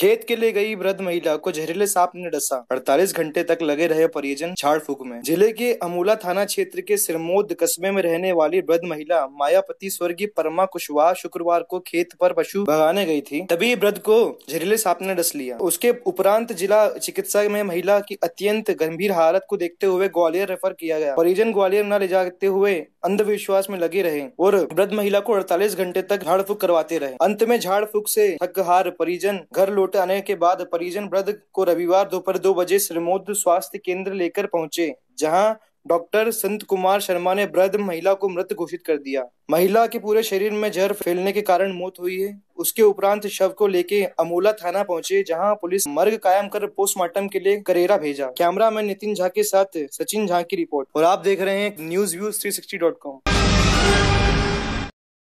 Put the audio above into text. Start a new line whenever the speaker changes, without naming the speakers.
खेत के लिए गई वृद्ध महिला को जहरीले सांप ने डसा 48 घंटे तक लगे रहे परिजन झाड़ फूक में जिले के अमूला थाना क्षेत्र के सिरमोद कस्बे में रहने वाली वृद्ध महिला मायापति स्वर्गीय परमा कुशवाहा शुक्रवार को खेत पर पशु भगाने गई थी तभी वृद्ध को जहरीले सांप ने डस लिया उसके उपरांत जिला चिकित्सा में महिला की अत्यंत गंभीर हालत को देखते हुए ग्वालियर रेफर किया गया परिजन ग्वालियर न ले जाते हुए अंधविश्वास में लगे रहे और वृद्ध महिला को अड़तालीस घंटे तक झाड़ फूक करवाते रहे अंत में झाड़ फूक से थक हार परिजन घर लौट रिपोर्ट आने के बाद परिजन वृद्ध को रविवार दोपहर दो बजे श्रीमोद स्वास्थ्य केंद्र लेकर पहुंचे जहां डॉक्टर संत कुमार शर्मा ने वृद्ध महिला को मृत घोषित कर दिया महिला के पूरे शरीर में जहर फैलने के कारण मौत हुई है उसके उपरांत शव को लेके अमोला थाना पहुंचे जहां पुलिस मर्ग कायम कर पोस्टमार्टम के लिए करेरा भेजा कैमरा मैन नितिन झा के साथ सचिन झा की रिपोर्ट और आप देख रहे हैं news views three sixty dot com